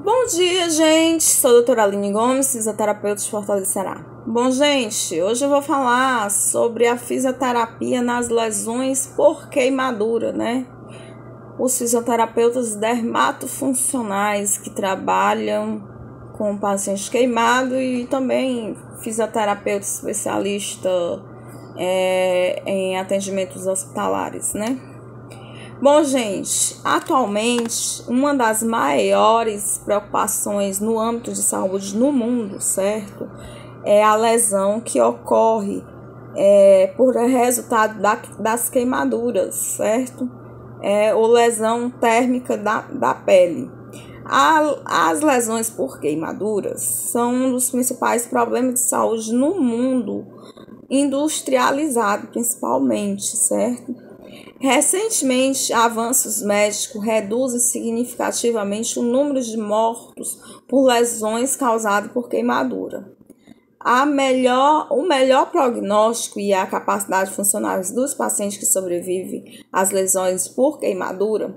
Bom dia, gente! Sou a doutora Aline Gomes, fisioterapeuta de Fortaleza Bom, gente, hoje eu vou falar sobre a fisioterapia nas lesões por queimadura, né? Os fisioterapeutas dermatofuncionais que trabalham com paciente queimado e também fisioterapeuta especialista é, em atendimentos hospitalares, né? Bom, gente, atualmente uma das maiores preocupações no âmbito de saúde no mundo, certo? É a lesão que ocorre é, por resultado da, das queimaduras, certo? É, ou lesão térmica da, da pele. A, as lesões por queimaduras são um dos principais problemas de saúde no mundo industrializado, principalmente, certo? Recentemente, avanços médicos reduzem significativamente o número de mortos por lesões causadas por queimadura. A melhor, o melhor prognóstico e a capacidade funcional dos pacientes que sobrevivem às lesões por queimadura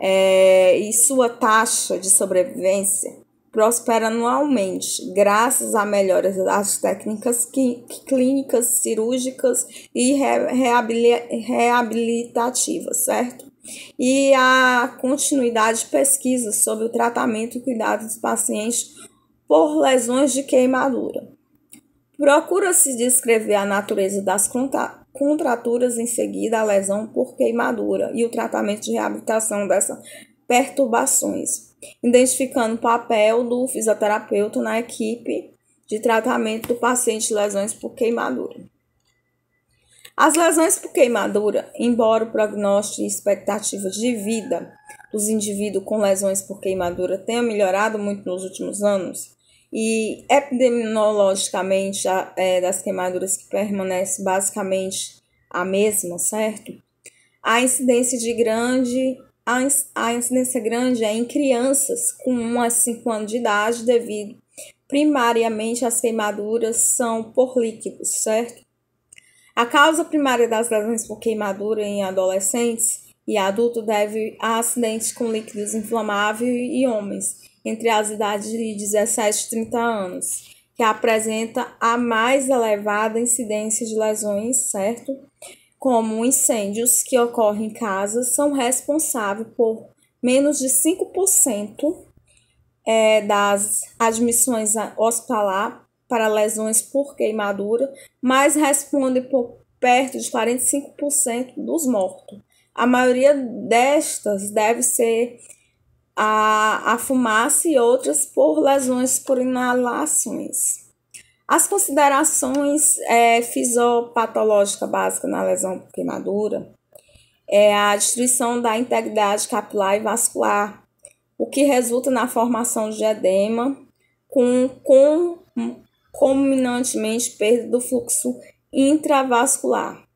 é, e sua taxa de sobrevivência prospera anualmente, graças a melhoras das técnicas clínicas, cirúrgicas e reabilitativas, certo? E a continuidade de pesquisas sobre o tratamento e cuidado dos pacientes por lesões de queimadura. Procura-se descrever a natureza das contraturas em seguida a lesão por queimadura e o tratamento de reabilitação dessas perturbações identificando o papel do fisioterapeuta na equipe de tratamento do paciente de lesões por queimadura. As lesões por queimadura, embora o prognóstico e expectativa de vida dos indivíduos com lesões por queimadura tenha melhorado muito nos últimos anos, e epidemiologicamente a, é, das queimaduras que permanece basicamente a mesma, certo? A incidência de grande a incidência grande é em crianças com 1 a 5 anos de idade, devido primariamente às queimaduras são por líquidos, certo? A causa primária das lesões por queimadura em adolescentes e adultos deve a acidentes com líquidos inflamáveis e homens entre as idades de 17 e 30 anos, que apresenta a mais elevada incidência de lesões, certo? como incêndios que ocorrem em casas, são responsáveis por menos de 5% é, das admissões hospitalar para lesões por queimadura, mas respondem por perto de 45% dos mortos. A maioria destas deve ser a, a fumaça e outras por lesões por inalações. As considerações é, fisiopatológica básica na lesão por queimadura é a destruição da integridade capilar e vascular, o que resulta na formação de edema, com, com combinantemente perda do fluxo intravascular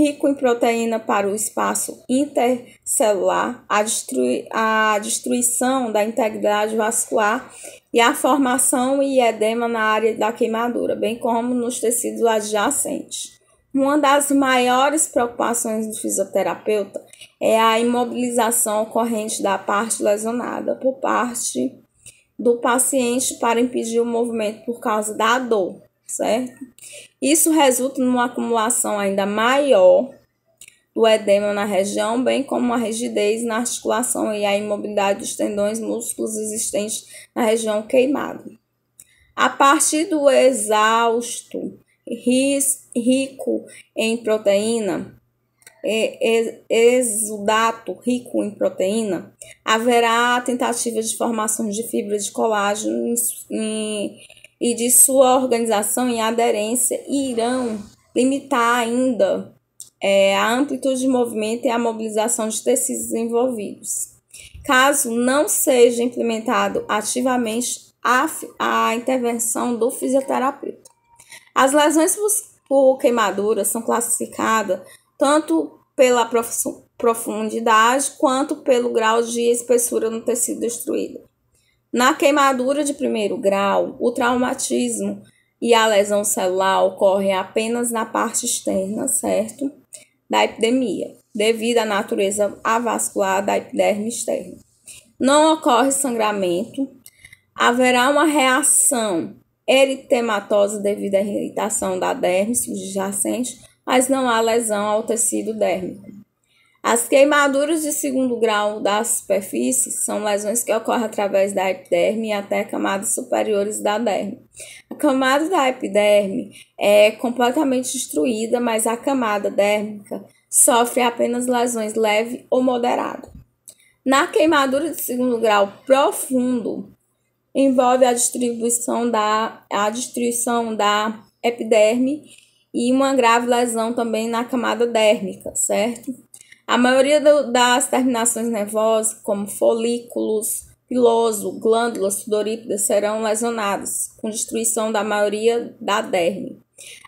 rico em proteína para o espaço intercelular, a, destrui a destruição da integridade vascular e a formação e edema na área da queimadura, bem como nos tecidos adjacentes. Uma das maiores preocupações do fisioterapeuta é a imobilização ocorrente da parte lesionada por parte do paciente para impedir o movimento por causa da dor certo? Isso resulta numa acumulação ainda maior do edema na região, bem como a rigidez na articulação e a imobilidade dos tendões músculos existentes na região queimada. A partir do exausto rico em proteína, exudato rico em proteína, haverá tentativa de formação de fibras de colágeno em e de sua organização e aderência irão limitar ainda é, a amplitude de movimento e a mobilização de tecidos envolvidos. Caso não seja implementado ativamente a, a intervenção do fisioterapeuta. As lesões por queimadura são classificadas tanto pela profundidade quanto pelo grau de espessura no tecido destruído. Na queimadura de primeiro grau, o traumatismo e a lesão celular ocorrem apenas na parte externa, certo? Da epidemia, devido à natureza avascular da epiderme externa. Não ocorre sangramento, haverá uma reação eritematosa devido à irritação da derme subjacente, mas não há lesão ao tecido dérmico. As queimaduras de segundo grau da superfície são lesões que ocorrem através da epiderme e até camadas superiores da derme. A camada da epiderme é completamente destruída, mas a camada dérmica sofre apenas lesões leve ou moderada. Na queimadura de segundo grau profundo, envolve a distribuição da a destruição da epiderme e uma grave lesão também na camada dérmica, certo? A maioria do, das terminações nervosas, como folículos, piloso, glândulas sudorípedas, serão lesionadas, com destruição da maioria da derme.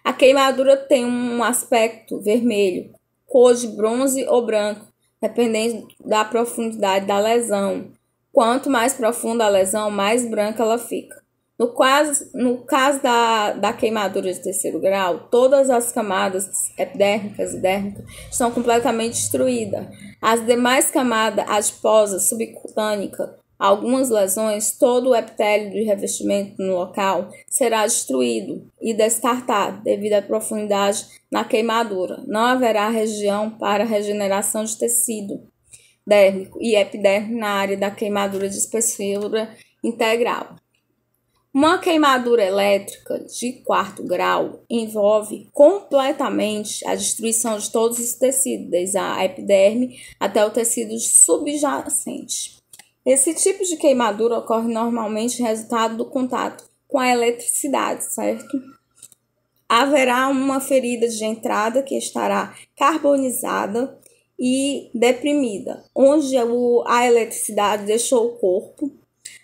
A queimadura tem um aspecto vermelho, cor de bronze ou branco, dependendo da profundidade da lesão. Quanto mais profunda a lesão, mais branca ela fica. No caso, no caso da, da queimadura de terceiro grau, todas as camadas epidérmicas e dérmicas estão completamente destruídas. As demais camadas adiposa subcutânicas algumas lesões, todo o epitélio de revestimento no local será destruído e descartado devido à profundidade na queimadura. Não haverá região para regeneração de tecido dérmico e epidérmico na área da queimadura de espessura integral. Uma queimadura elétrica de quarto grau envolve completamente a destruição de todos os tecidos, desde a epiderme até o tecido subjacente. Esse tipo de queimadura ocorre normalmente resultado do contato com a eletricidade, certo? Haverá uma ferida de entrada que estará carbonizada e deprimida, onde a eletricidade deixou o corpo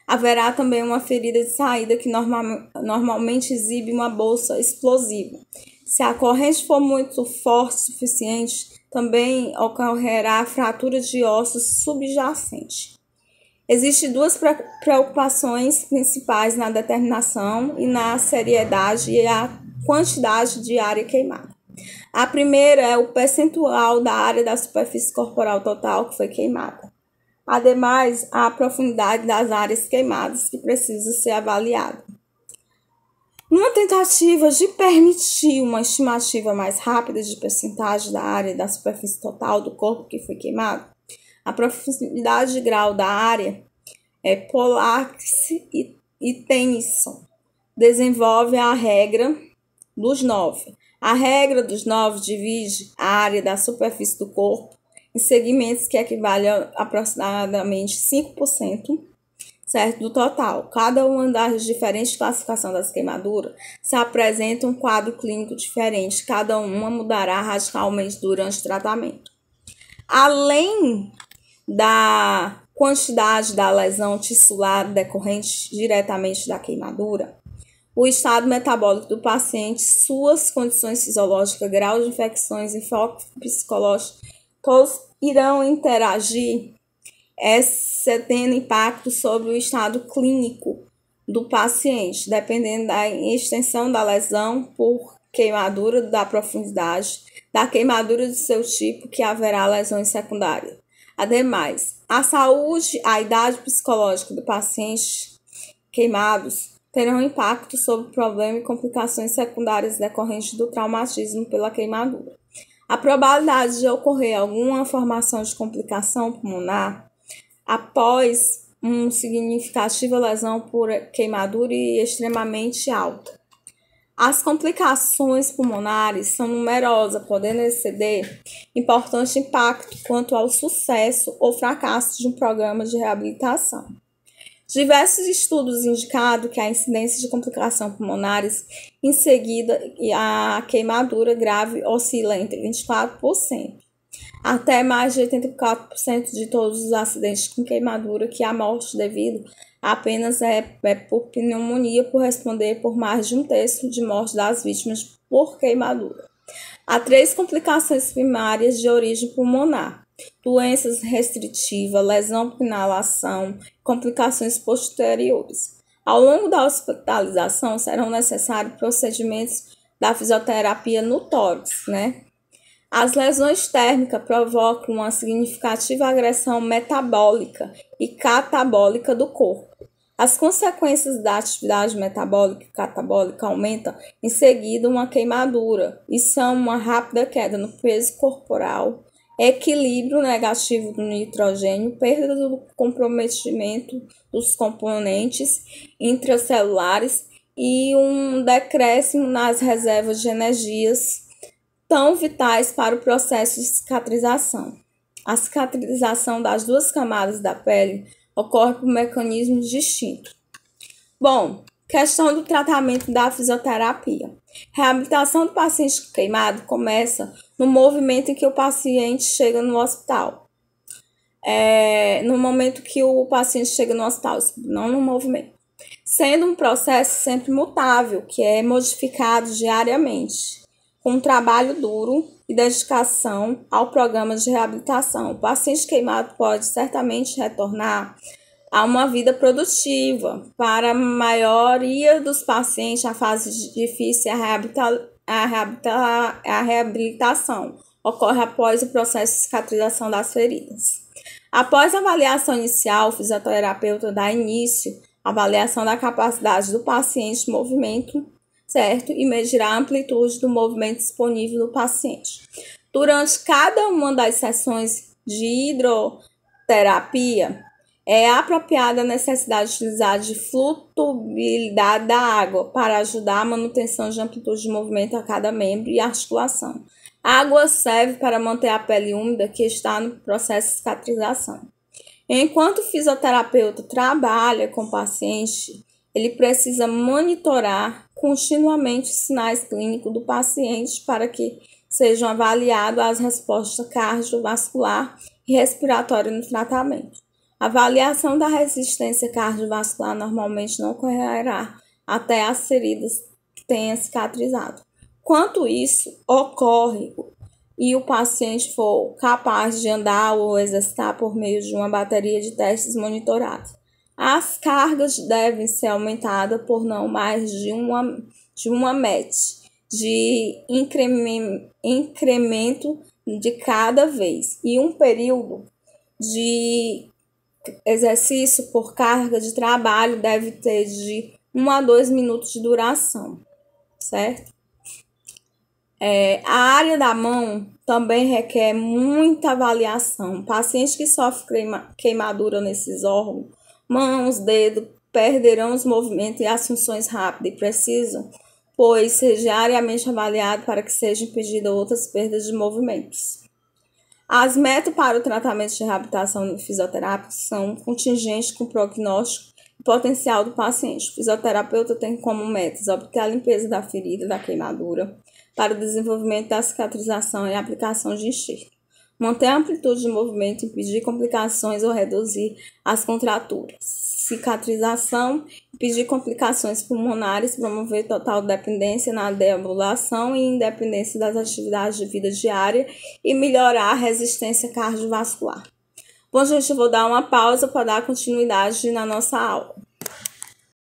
Haverá também uma ferida de saída que normalmente exibe uma bolsa explosiva. Se a corrente for muito forte o suficiente, também ocorrerá fratura de ossos subjacente. Existem duas preocupações principais na determinação e na seriedade e a quantidade de área queimada. A primeira é o percentual da área da superfície corporal total que foi queimada. Ademais, a profundidade das áreas queimadas que precisa ser avaliada. Numa tentativa de permitir uma estimativa mais rápida de percentagem da área da superfície total do corpo que foi queimado, a profundidade de grau da área é Polax e, e Tennyson. Desenvolve a regra dos nove. A regra dos nove divide a área da superfície do corpo em segmentos que equivale a aproximadamente 5%, certo, do total. Cada uma das diferentes classificações das queimaduras se apresenta um quadro clínico diferente, cada uma mudará radicalmente durante o tratamento. Além da quantidade da lesão tissular decorrente diretamente da queimadura, o estado metabólico do paciente, suas condições fisiológicas, grau de infecções e foco psicológico todos irão interagir, é essa tendo impacto sobre o estado clínico do paciente, dependendo da extensão da lesão por queimadura da profundidade, da queimadura do seu tipo, que haverá lesões secundárias. Ademais, a saúde, a idade psicológica do paciente queimados terão impacto sobre o problema e complicações secundárias decorrentes do traumatismo pela queimadura. A probabilidade de ocorrer alguma formação de complicação pulmonar após uma significativa lesão por queimadura é extremamente alta. As complicações pulmonares são numerosas, podendo exceder importante impacto quanto ao sucesso ou fracasso de um programa de reabilitação. Diversos estudos indicaram que a incidência de complicação pulmonares em seguida a queimadura grave oscila entre 24% até mais de 84% de todos os acidentes com queimadura que a morte devido apenas é, é por pneumonia por responder por mais de um terço de morte das vítimas por queimadura. Há três complicações primárias de origem pulmonar: doenças restritivas, lesão por inalação, complicações posteriores. Ao longo da hospitalização, serão necessários procedimentos da fisioterapia no tórax, né? As lesões térmicas provocam uma significativa agressão metabólica e catabólica do corpo. As consequências da atividade metabólica e catabólica aumentam em seguida uma queimadura e são uma rápida queda no peso corporal, equilíbrio negativo do nitrogênio, perda do comprometimento dos componentes intracelulares e um decréscimo nas reservas de energias tão vitais para o processo de cicatrização. A cicatrização das duas camadas da pele ocorre por mecanismos distintos. Bom, Questão do tratamento da fisioterapia. Reabilitação do paciente queimado começa no movimento em que o paciente chega no hospital. É, no momento que o paciente chega no hospital, não no movimento. Sendo um processo sempre mutável, que é modificado diariamente, com um trabalho duro e dedicação ao programa de reabilitação. O paciente queimado pode certamente retornar a uma vida produtiva. Para a maioria dos pacientes, a fase difícil é a, reabilita é a, reabilita é a reabilitação. Ocorre após o processo de cicatrização das feridas. Após a avaliação inicial, o fisioterapeuta dá início à avaliação da capacidade do paciente de movimento, certo? E medirá a amplitude do movimento disponível do paciente. Durante cada uma das sessões de hidroterapia, é apropriada a necessidade de utilizar de flutuabilidade da água para ajudar a manutenção de amplitude de movimento a cada membro e articulação. A água serve para manter a pele úmida que está no processo de cicatrização. Enquanto o fisioterapeuta trabalha com o paciente, ele precisa monitorar continuamente os sinais clínicos do paciente para que sejam avaliadas as respostas cardiovascular e respiratória no tratamento. A avaliação da resistência cardiovascular normalmente não ocorrerá até as feridas tenham cicatrizado. Quanto isso ocorre e o paciente for capaz de andar ou exercitar por meio de uma bateria de testes monitorados. As cargas devem ser aumentadas por não mais de uma, de uma MET, de incremento, incremento de cada vez, e um período de exercício por carga de trabalho deve ter de 1 a 2 minutos de duração, certo? É, a área da mão também requer muita avaliação. Pacientes que sofrem queimadura nesses órgãos, mãos, dedos, perderão os movimentos e as funções rápidas e precisam, pois, seja diariamente avaliado para que seja impedida outras perdas de movimentos. As metas para o tratamento de reabilitação fisioterápica são contingentes com o prognóstico e potencial do paciente. O fisioterapeuta tem como metas obter a limpeza da ferida, da queimadura, para o desenvolvimento da cicatrização e aplicação de enxerto. Manter a amplitude de movimento, impedir complicações ou reduzir as contraturas cicatrização, impedir complicações pulmonares, promover total dependência na deambulação e independência das atividades de vida diária e melhorar a resistência cardiovascular. Bom, gente, eu vou dar uma pausa para dar continuidade na nossa aula.